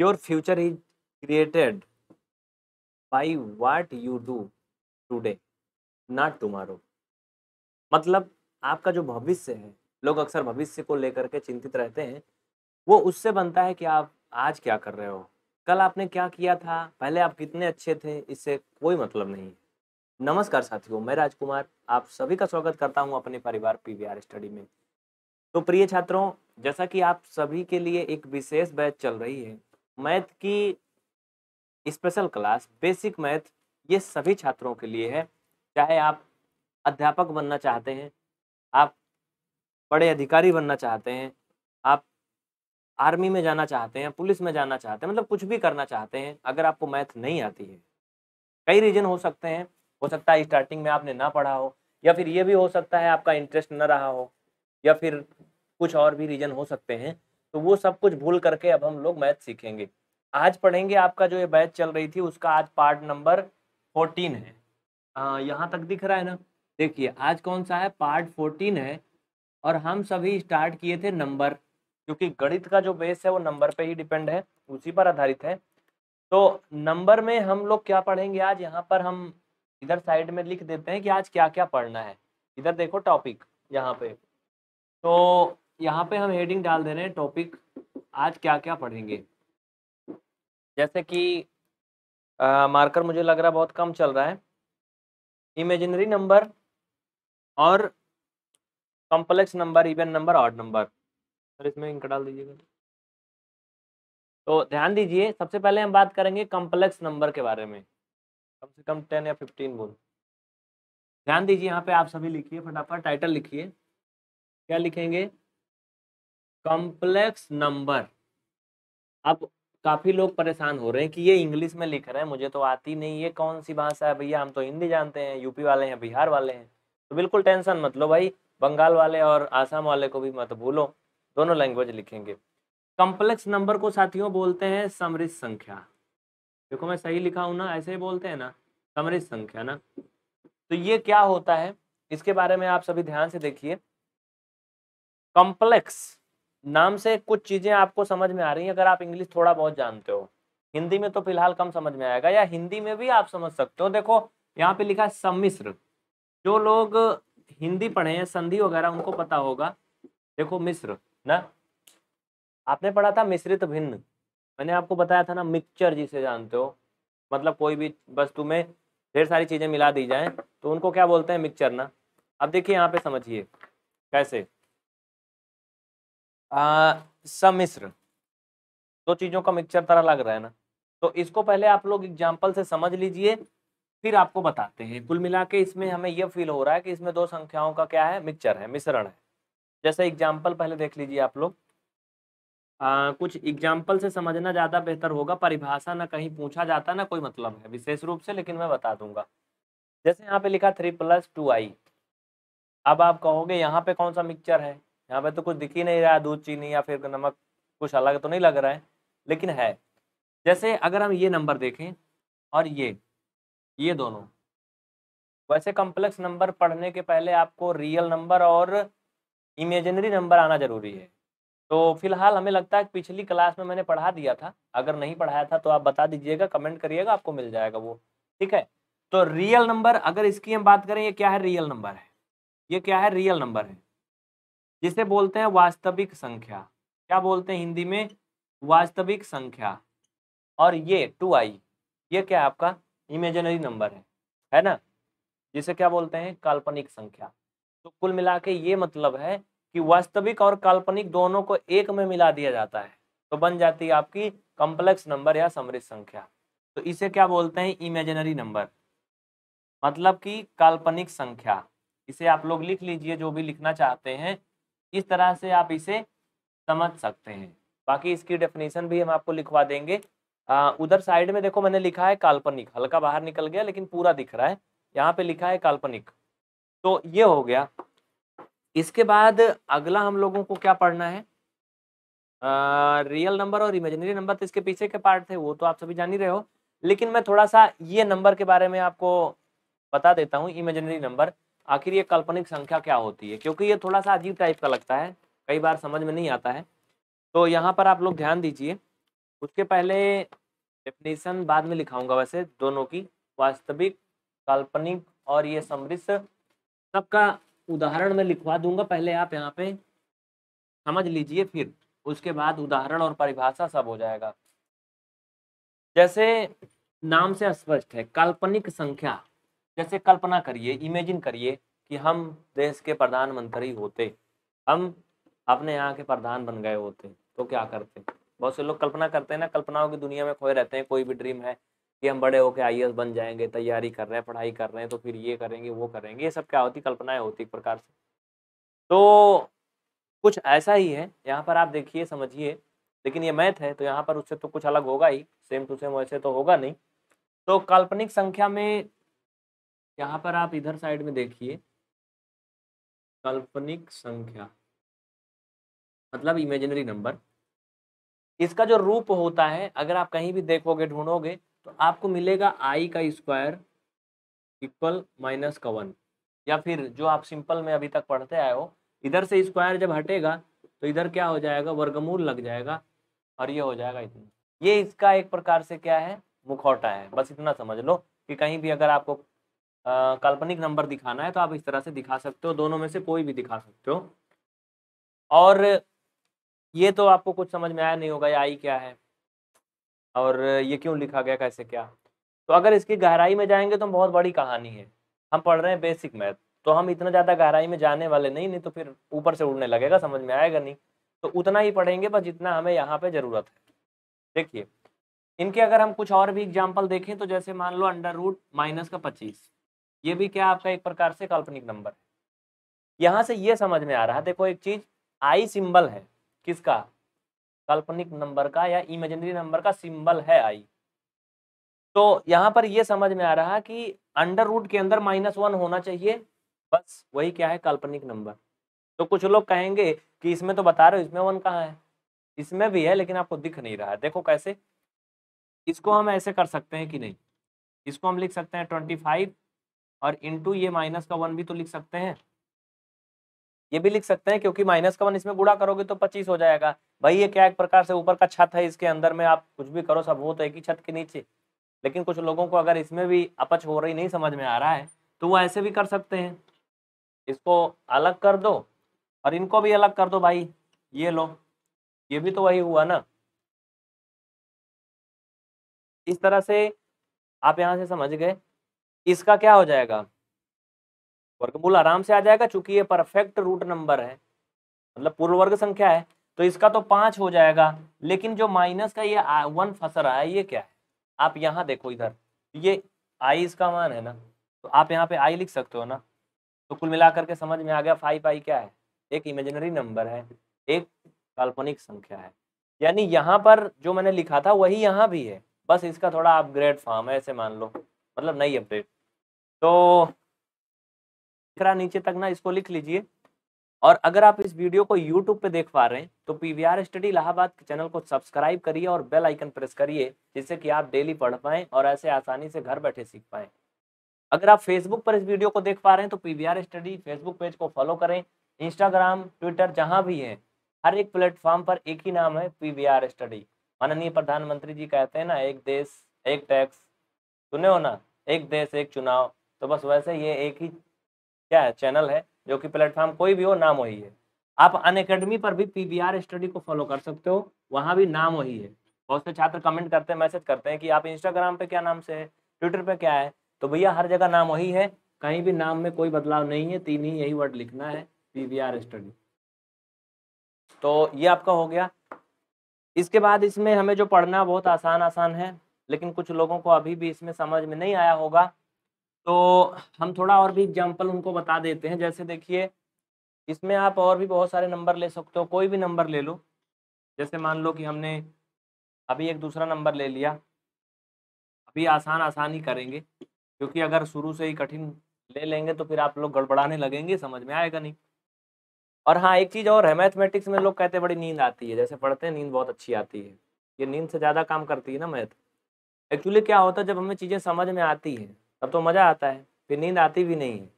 your future is created by what you do today not tomorrow मतलब आपका जो भविष्य है लोग अक्सर भविष्य को लेकर के चिंतित रहते हैं वो उससे बनता है कि आप आज क्या कर रहे हो कल आपने क्या किया था पहले आप कितने अच्छे थे इससे कोई मतलब नहीं है नमस्कार साथियों मैं राजकुमार आप सभी का स्वागत करता हूं अपने परिवार पीवीआर स्टडी में तो प्रिय छात्रों जैसा कि आप सभी के लिए एक विशेष बैच चल रही है मैथ की स्पेशल क्लास बेसिक मैथ ये सभी छात्रों के लिए है चाहे आप अध्यापक बनना चाहते हैं आप बड़े अधिकारी बनना चाहते हैं आप आर्मी में जाना चाहते हैं पुलिस में जाना चाहते हैं मतलब कुछ भी करना चाहते हैं अगर आपको मैथ नहीं आती है कई रीजन हो सकते हैं हो सकता है स्टार्टिंग में आपने ना पढ़ा हो या फिर ये भी हो सकता है आपका इंटरेस्ट ना रहा हो या फिर कुछ और भी रीजन हो सकते हैं तो वो सब कुछ भूल करके अब हम लोग मैथ सीखेंगे आज पढ़ेंगे आपका जो ये बैच चल रही थी उसका आज पार्ट नंबर फोर्टीन है यहाँ तक दिख रहा है ना देखिए आज कौन सा है पार्ट फोर्टीन है और हम सभी स्टार्ट किए थे नंबर क्योंकि गणित का जो बेस है वो नंबर पे ही डिपेंड है उसी पर आधारित है तो नंबर में हम लोग क्या पढ़ेंगे आज यहाँ पर हम इधर साइड में लिख देते हैं कि आज क्या क्या पढ़ना है इधर देखो टॉपिक यहाँ पे तो यहाँ पे हम हेडिंग डाल दे रहे हैं टॉपिक आज क्या क्या पढ़ेंगे जैसे कि आ, मार्कर मुझे लग रहा बहुत कम चल रहा है इमेजिनरी नंबर और complex number even number odd number sir इसमें इंक डाल दीजिएगा तो ध्यान दीजिए सबसे पहले हम बात करेंगे कॉम्प्लेक्स नंबर के बारे में कम से कम टेन या फिफ्टीन बोल ध्यान दीजिए यहाँ पे आप सभी लिखिए फटाफट टाइटल लिखिए क्या लिखेंगे कॉम्प्लेक्स नंबर अब काफ़ी लोग परेशान हो रहे हैं कि ये इंग्लिश में लिख रहे हैं मुझे तो आती नहीं ये कौन सी भाषा है भैया हम तो हिंदी जानते हैं यूपी वाले हैं बिहार वाले हैं तो बिल्कुल टेंशन मत लो भाई बंगाल वाले और आसाम वाले को भी मत भूलो दोनों लैंग्वेज लिखेंगे कॉम्प्लेक्स नंबर को साथियों बोलते हैं समृद्ध संख्या देखो मैं सही लिखा हूं ना ऐसे ही बोलते हैं ना समृद्ध संख्या ना तो ये क्या होता है इसके बारे में आप सभी ध्यान से देखिए कॉम्प्लेक्स नाम से कुछ चीज़ें आपको समझ में आ रही हैं अगर आप इंग्लिश थोड़ा बहुत जानते हो हिंदी में तो फिलहाल कम समझ में आएगा या हिंदी में भी आप समझ सकते हो देखो यहाँ पे लिखा है सम्मिश्र जो लोग हिंदी पढ़े हैं संधि वगैरह उनको पता होगा देखो मिश्र ना आपने पढ़ा था मिश्रित भिन्न मैंने आपको बताया था ना मिक्सचर जिसे जानते हो मतलब कोई भी वस्तु में ढेर सारी चीज़ें मिला दी जाए तो उनको क्या बोलते हैं मिक्सचर ना अब देखिए यहाँ पे समझिए कैसे समिश्र दो चीजों का मिक्सचर तरह लग रहा है ना तो इसको पहले आप लोग एग्जाम्पल से समझ लीजिए फिर आपको बताते हैं कुल मिला के इसमें हमें यह फील हो रहा है कि इसमें दो संख्याओं का क्या है मिक्सचर है मिश्रण है जैसे एग्जाम्पल पहले देख लीजिए आप लोग आ, कुछ एग्जाम्पल से समझना ज़्यादा बेहतर होगा परिभाषा ना कहीं पूछा जाता ना कोई मतलब है विशेष रूप से लेकिन मैं बता दूंगा जैसे यहाँ पे लिखा थ्री प्लस टू आई अब आप कहोगे यहाँ पे कौन सा मिक्सचर है यहाँ पे तो कुछ दिख ही नहीं रहा है दूध चीनी या फिर नमक कुछ अलग तो नहीं लग रहा है लेकिन है जैसे अगर हम ये नंबर देखें और ये ये दोनों वैसे कॉम्प्लेक्स नंबर पढ़ने के पहले आपको रियल नंबर और इमेजनरी नंबर आना जरूरी है तो फिलहाल हमें लगता है पिछली क्लास में मैंने पढ़ा दिया था अगर नहीं पढ़ाया था तो आप बता दीजिएगा कमेंट करिएगा आपको मिल जाएगा वो ठीक है तो रियल नंबर अगर इसकी हम बात करें ये क्या है रियल नंबर है ये क्या है रियल नंबर है जिसे बोलते हैं वास्तविक संख्या क्या बोलते हैं हिंदी में वास्तविक संख्या और ये टू आई ये क्या आपका इमेजनरी नंबर है है ना जिसे क्या बोलते हैं काल्पनिक संख्या तो कुल मिला के ये मतलब है कि वास्तविक और काल्पनिक दोनों को एक में मिला दिया जाता है तो बन जाती है आपकी कॉम्प्लेक्स नंबर या समृद्ध संख्या तो इसे क्या बोलते हैं इमेजनरी नंबर मतलब कि काल्पनिक संख्या इसे आप लोग लिख लीजिए जो भी लिखना चाहते हैं इस तरह से आप इसे समझ सकते हैं बाकी इसकी डेफिनेशन भी हम आपको लिखवा देंगे उधर साइड में देखो मैंने लिखा है काल्पनिक हल्का बाहर निकल गया लेकिन पूरा दिख रहा है यहाँ पे लिखा है काल्पनिक तो ये हो गया इसके बाद अगला हम लोगों को क्या पढ़ना है आ, रियल नंबर और इमेजिनरी नंबर तो इसके पीछे के पार्ट थे वो तो आप सभी जान ही रहे हो लेकिन मैं थोड़ा सा ये नंबर के बारे में आपको बता देता हूँ इमेजिनरी नंबर आखिर ये काल्पनिक संख्या क्या होती है क्योंकि ये थोड़ा सा अजीब टाइप का लगता है कई बार समझ में नहीं आता है तो यहाँ पर आप लोग ध्यान दीजिए उसके पहले डेफिनेशन बाद में लिखाऊंगा वैसे दोनों की वास्तविक काल्पनिक और ये समृद्ध सबका उदाहरण में लिखवा दूंगा पहले आप यहाँ पे समझ लीजिए फिर उसके बाद उदाहरण और परिभाषा सब हो जाएगा जैसे नाम से स्पष्ट है काल्पनिक संख्या जैसे कल्पना करिए इमेजिन करिए कि हम देश के प्रधानमंत्री होते हम अपने यहाँ के प्रधान बन गए होते तो क्या करते बहुत से लोग कल्पना करते हैं ना कल्पनाओं की दुनिया में खोए रहते हैं कोई भी ड्रीम है कि हम बड़े होकर आई बन जाएंगे तैयारी कर रहे हैं पढ़ाई कर रहे हैं तो फिर ये करेंगे वो करेंगे ये सब क्या होती कल्पनाएं होती एक प्रकार से तो कुछ ऐसा ही है यहाँ पर आप देखिए समझिए लेकिन ये मैथ है तो यहाँ पर उससे तो कुछ अलग होगा ही सेम टू सेम वैसे तो होगा नहीं तो काल्पनिक संख्या में यहाँ पर आप इधर साइड में देखिए काल्पनिक संख्या मतलब इमेजिनरी नंबर इसका जो रूप होता है अगर आप कहीं भी देखोगे ढूंढोगे तो आपको मिलेगा आई का स्क्वायर इक्वल माइनस का वन या फिर जो आप सिंपल में अभी तक पढ़ते आए हो इधर से स्क्वायर जब हटेगा तो इधर क्या हो जाएगा वर्गमूल लग जाएगा और ये हो जाएगा इतना ये इसका एक प्रकार से क्या है मुखौटा है बस इतना समझ लो कि कहीं भी अगर आपको काल्पनिक नंबर दिखाना है तो आप इस तरह से दिखा सकते हो दोनों में से कोई भी दिखा सकते हो और ये तो आपको कुछ समझ में आया नहीं होगा ये आई क्या है और ये क्यों लिखा गया कैसे क्या तो अगर इसकी गहराई में जाएंगे तो बहुत बड़ी कहानी है हम पढ़ रहे हैं बेसिक मैथ तो हम इतना ज़्यादा गहराई में जाने वाले नहीं नहीं तो फिर ऊपर से उड़ने लगेगा समझ में आएगा नहीं तो उतना ही पढ़ेंगे बस जितना हमें यहाँ पे ज़रूरत है देखिए इनके अगर हम कुछ और भी एग्जाम्पल देखें तो जैसे मान लो अंडर रूट माइनस का पच्चीस ये भी क्या आपका एक प्रकार से काल्पनिक नंबर है यहां से ये समझ में आ रहा है देखो एक चीज आई सिंबल है किसका काल्पनिक नंबर का या इमेजिनरी नंबर का सिंबल है आई तो यहां पर यह समझ में आ रहा कि अंडर रूट के अंदर माइनस वन होना चाहिए बस वही क्या है काल्पनिक नंबर तो कुछ लोग कहेंगे कि इसमें तो बता रहे हो इसमें वन कहाँ है इसमें भी है लेकिन आपको दिख नहीं रहा है देखो कैसे इसको हम ऐसे कर सकते हैं कि नहीं इसको हम लिख सकते हैं ट्वेंटी फाइव और इंटू ये माइनस का वन भी तो लिख सकते हैं ये भी लिख सकते हैं क्योंकि माइनस का वन इसमें गुड़ा करोगे तो पच्चीस हो जाएगा भाई ये क्या एक प्रकार से ऊपर का छत है इसके अंदर में आप कुछ भी करो सब हो तो एक ही छत के नीचे लेकिन कुछ लोगों को अगर इसमें भी अपच हो रही नहीं समझ में आ रहा है तो वो ऐसे भी कर सकते हैं इसको अलग कर दो और इनको भी अलग कर दो भाई ये लो ये भी तो वही हुआ ना इस तरह से आप यहां से समझ गए इसका क्या हो जाएगा वर्गमूल आराम से आ जाएगा चूंकि ये परफेक्ट रूट नंबर है मतलब पूर्व वर्ग संख्या है तो इसका तो पांच हो जाएगा लेकिन जो माइनस का ये वन फंस रहा है ये क्या है आप यहाँ देखो इधर ये आई इसका मान है ना तो आप यहाँ पे आई लिख सकते हो ना तो कुल मिलाकर के समझ में आ गया फाइव आई क्या है एक इमेजिनरी नंबर है एक काल्पनिक संख्या है यानी यहाँ पर जो मैंने लिखा था वही यहाँ भी है बस इसका थोड़ा अपग्रेड फॉर्म है ऐसे मान लो मतलब नई अपडेट तो नीचे तक ना इसको लिख लीजिए और अगर आप इस वीडियो को यूट्यूब पे देख पा रहे हैं तो P V R study Allahabad के चैनल को सब्सक्राइब करिए और बेल आइकन प्रेस करिए जिससे कि आप डेली पढ़ पाएँ और ऐसे आसानी से घर बैठे सीख पाएँ अगर आप फेसबुक पर इस वीडियो को देख पा रहे हैं तो P V R study Facebook page को फॉलो करें इंस्टाग्राम ट्विटर जहाँ भी हैं हर एक प्लेटफॉर्म पर एक ही नाम है पी वी आर स्टडी माननीय प्रधानमंत्री जी कहते हैं ना एक देश एक टैक्स सुने हो ना एक देश एक चुनाव तो बस वैसे ये एक ही क्या है चैनल है जो कि प्लेटफॉर्म कोई भी हो नाम वही है आप अन अकेडमी पर भी पी स्टडी को फॉलो कर सकते हो वहाँ भी नाम वही है बहुत से छात्र कमेंट करते हैं मैसेज करते हैं कि आप इंस्टाग्राम पे क्या नाम से है ट्विटर पे क्या है तो भैया हर जगह नाम वही है कहीं भी नाम में कोई बदलाव नहीं है तीन ही यही वर्ड लिखना है पीवीआर स्टडी तो ये आपका हो गया इसके बाद इसमें हमें जो पढ़ना बहुत आसान आसान है लेकिन कुछ लोगों को अभी भी इसमें समझ में नहीं आया होगा तो हम थोड़ा और भी एग्जाम्पल उनको बता देते हैं जैसे देखिए इसमें आप और भी बहुत सारे नंबर ले सकते हो कोई भी नंबर ले लो जैसे मान लो कि हमने अभी एक दूसरा नंबर ले लिया अभी आसान आसान ही करेंगे क्योंकि अगर शुरू से ही कठिन ले लेंगे तो फिर आप लोग गड़बड़ाने लगेंगे समझ में आएगा नहीं और हाँ एक चीज़ और है मैथमेटिक्स में लोग कहते हैं बड़ी नींद आती है जैसे पढ़ते हैं नींद बहुत अच्छी आती है ये नींद से ज़्यादा काम करती है ना मैथ एक्चुअली क्या होता है जब हमें चीज़ें समझ में आती हैं तब तो मज़ा आता है फिर नींद आती भी नहीं है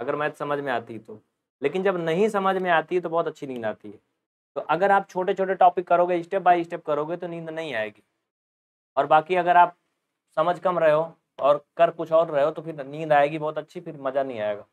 अगर मैथ समझ में आती तो लेकिन जब नहीं समझ में आती तो बहुत अच्छी नींद आती है तो अगर आप छोटे छोटे टॉपिक करोगे स्टेप बाय स्टेप करोगे तो नींद नहीं आएगी और बाकी अगर आप समझ कम रहे हो और कर कुछ और रहे हो तो फिर नींद आएगी बहुत अच्छी फिर मज़ा नहीं आएगा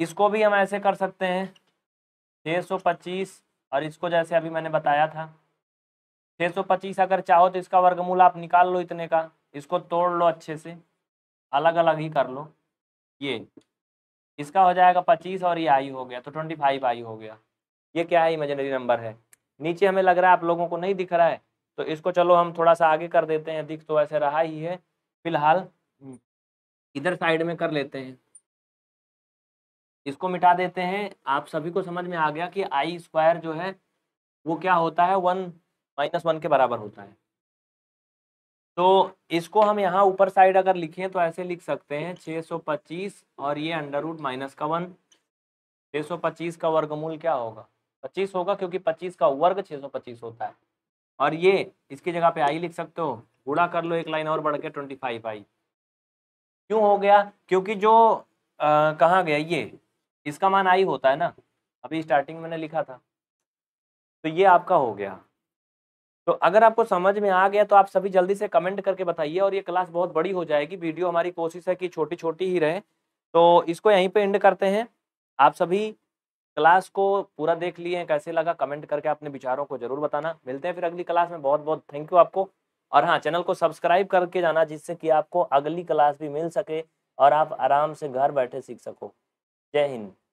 इसको भी हम ऐसे कर सकते हैं 625 और इसको जैसे अभी मैंने बताया था 625 अगर चाहो तो इसका वर्गमूल आप निकाल लो इतने का इसको तोड़ लो अच्छे से अलग अलग ही कर लो ये इसका हो जाएगा पच्चीस और ये आई हो गया तो ट्वेंटी फाइव आई हो गया ये क्या है इमेजनरी नंबर है नीचे हमें लग रहा है आप लोगों को नहीं दिख रहा है तो इसको चलो हम थोड़ा सा आगे कर देते हैं दिख तो ऐसे रहा ही है फिलहाल हम्म, इधर साइड में कर लेते हैं इसको मिटा देते हैं आप सभी को समझ में आ गया कि आई स्क्वायर जो है वो क्या होता है वन माइनस वन के बराबर होता है तो इसको हम यहाँ ऊपर साइड अगर लिखें तो ऐसे लिख सकते हैं 625 और ये अंडर रूट माइनस का वन छः का वर्गमूल क्या होगा 25 होगा क्योंकि 25 का वर्ग 625 होता है और ये इसकी जगह पे आई लिख सकते हो गुड़ा कर लो एक लाइन और बढ़ के ट्वेंटी फाइव आई क्यों हो गया क्योंकि जो आ, कहाँ गया ये इसका मान आई होता है ना अभी स्टार्टिंग मैंने लिखा था तो ये आपका हो गया तो अगर आपको समझ में आ गया तो आप सभी जल्दी से कमेंट करके बताइए और ये क्लास बहुत बड़ी हो जाएगी वीडियो हमारी कोशिश है कि छोटी छोटी ही रहे तो इसको यहीं पे एंड करते हैं आप सभी क्लास को पूरा देख लिए कैसे लगा कमेंट करके अपने विचारों को जरूर बताना मिलते हैं फिर अगली क्लास में बहुत बहुत थैंक यू आपको और हाँ चैनल को सब्सक्राइब करके जाना जिससे कि आपको अगली क्लास भी मिल सके और आप आराम से घर बैठे सीख सको जय हिंद